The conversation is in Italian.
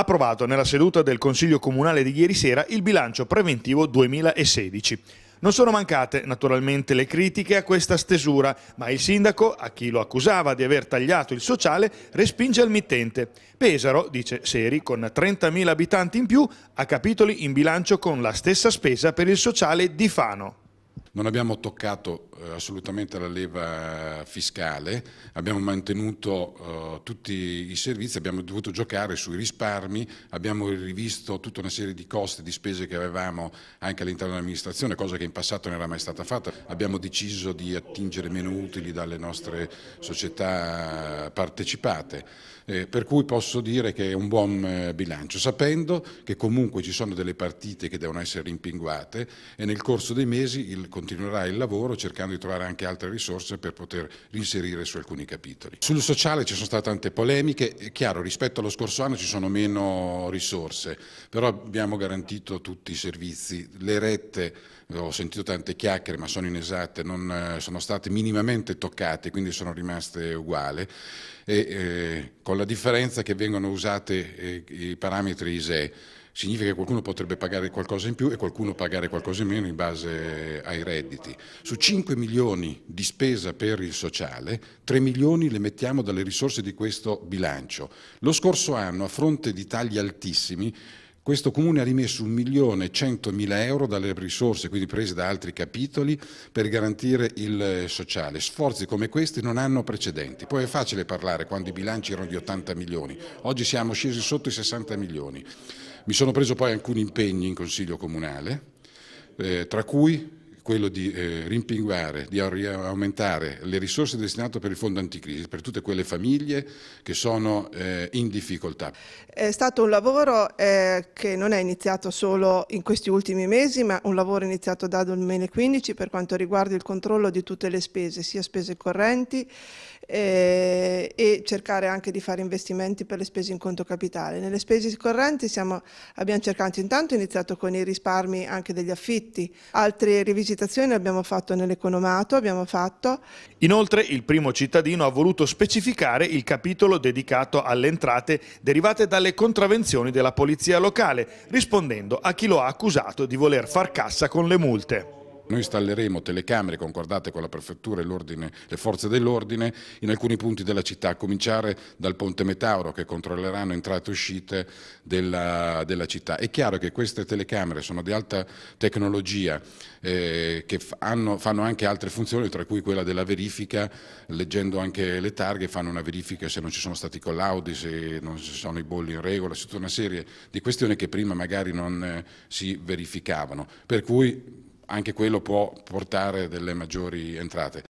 approvato nella seduta del Consiglio Comunale di ieri sera il bilancio preventivo 2016. Non sono mancate naturalmente le critiche a questa stesura, ma il sindaco, a chi lo accusava di aver tagliato il sociale, respinge al mittente. Pesaro, dice Seri, con 30.000 abitanti in più, ha capitoli in bilancio con la stessa spesa per il sociale di Fano. Non abbiamo toccato eh, assolutamente la leva fiscale, abbiamo mantenuto eh, tutti i servizi, abbiamo dovuto giocare sui risparmi, abbiamo rivisto tutta una serie di costi, e di spese che avevamo anche all'interno dell'amministrazione, cosa che in passato non era mai stata fatta. Abbiamo deciso di attingere meno utili dalle nostre società partecipate, eh, per cui posso dire che è un buon eh, bilancio, sapendo che comunque ci sono delle partite che devono essere rimpinguate e nel corso dei mesi il continuerà il lavoro cercando di trovare anche altre risorse per poter inserire su alcuni capitoli. Sul sociale ci sono state tante polemiche, è chiaro rispetto allo scorso anno ci sono meno risorse, però abbiamo garantito tutti i servizi, le rette, ho sentito tante chiacchiere ma sono inesatte, non eh, sono state minimamente toccate, quindi sono rimaste uguali, e, eh, con la differenza che vengono usati eh, i parametri ISEE significa che qualcuno potrebbe pagare qualcosa in più e qualcuno pagare qualcosa in meno in base ai redditi. Su 5 milioni di spesa per il sociale, 3 milioni le mettiamo dalle risorse di questo bilancio. Lo scorso anno, a fronte di tagli altissimi, questo comune ha rimesso 1 milione e 100 mila euro dalle risorse, quindi prese da altri capitoli, per garantire il sociale. Sforzi come questi non hanno precedenti. Poi è facile parlare quando i bilanci erano di 80 milioni, oggi siamo scesi sotto i 60 milioni. Mi sono preso poi alcuni impegni in Consiglio Comunale, eh, tra cui quello di eh, rimpinguare, di aumentare le risorse destinate per il fondo anticrisi per tutte quelle famiglie che sono eh, in difficoltà. È stato un lavoro eh, che non è iniziato solo in questi ultimi mesi, ma un lavoro iniziato da 2015 per quanto riguarda il controllo di tutte le spese, sia spese correnti eh, e cercare anche di fare investimenti per le spese in conto capitale. Nelle spese correnti siamo, abbiamo cercato intanto iniziato con i risparmi anche degli affitti, altre revisioni visitazioni l'abbiamo fatto nell'Economato, abbiamo fatto. Inoltre il primo cittadino ha voluto specificare il capitolo dedicato alle entrate derivate dalle contravvenzioni della polizia locale, rispondendo a chi lo ha accusato di voler far cassa con le multe. Noi installeremo telecamere concordate con la Prefettura e le forze dell'ordine in alcuni punti della città, a cominciare dal Ponte Metauro che controlleranno entrate e uscite della, della città. È chiaro che queste telecamere sono di alta tecnologia eh, che fanno, fanno anche altre funzioni, tra cui quella della verifica, leggendo anche le targhe, fanno una verifica se non ci sono stati collaudi, se non ci sono i bolli in regola, tutta una serie di questioni che prima magari non eh, si verificavano. Per cui anche quello può portare delle maggiori entrate.